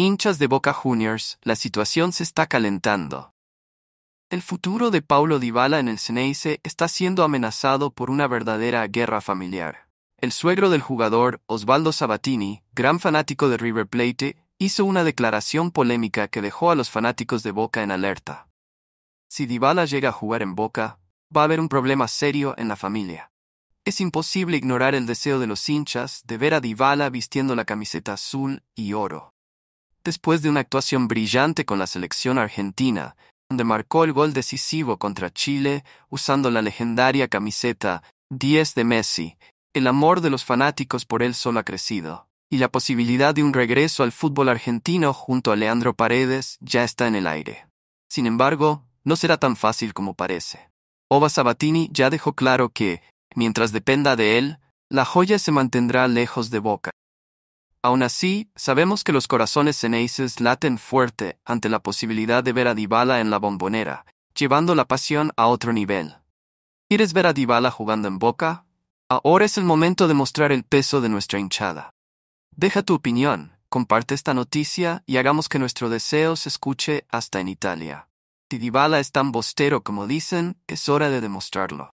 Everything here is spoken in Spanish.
Hinchas de Boca Juniors, la situación se está calentando. El futuro de Paulo Dybala en el Ceneice está siendo amenazado por una verdadera guerra familiar. El suegro del jugador, Osvaldo Sabatini, gran fanático de River Plate, hizo una declaración polémica que dejó a los fanáticos de Boca en alerta. Si Dybala llega a jugar en Boca, va a haber un problema serio en la familia. Es imposible ignorar el deseo de los hinchas de ver a Dybala vistiendo la camiseta azul y oro después de una actuación brillante con la selección argentina, donde marcó el gol decisivo contra Chile usando la legendaria camiseta 10 de Messi, el amor de los fanáticos por él solo ha crecido, y la posibilidad de un regreso al fútbol argentino junto a Leandro Paredes ya está en el aire. Sin embargo, no será tan fácil como parece. Oba Sabatini ya dejó claro que, mientras dependa de él, la joya se mantendrá lejos de Boca. Aún así, sabemos que los corazones ceneices laten fuerte ante la posibilidad de ver a Dybala en la bombonera, llevando la pasión a otro nivel. ¿Quieres ver a Dybala jugando en Boca? Ahora es el momento de mostrar el peso de nuestra hinchada. Deja tu opinión, comparte esta noticia y hagamos que nuestro deseo se escuche hasta en Italia. Si Dybala es tan bostero como dicen, es hora de demostrarlo.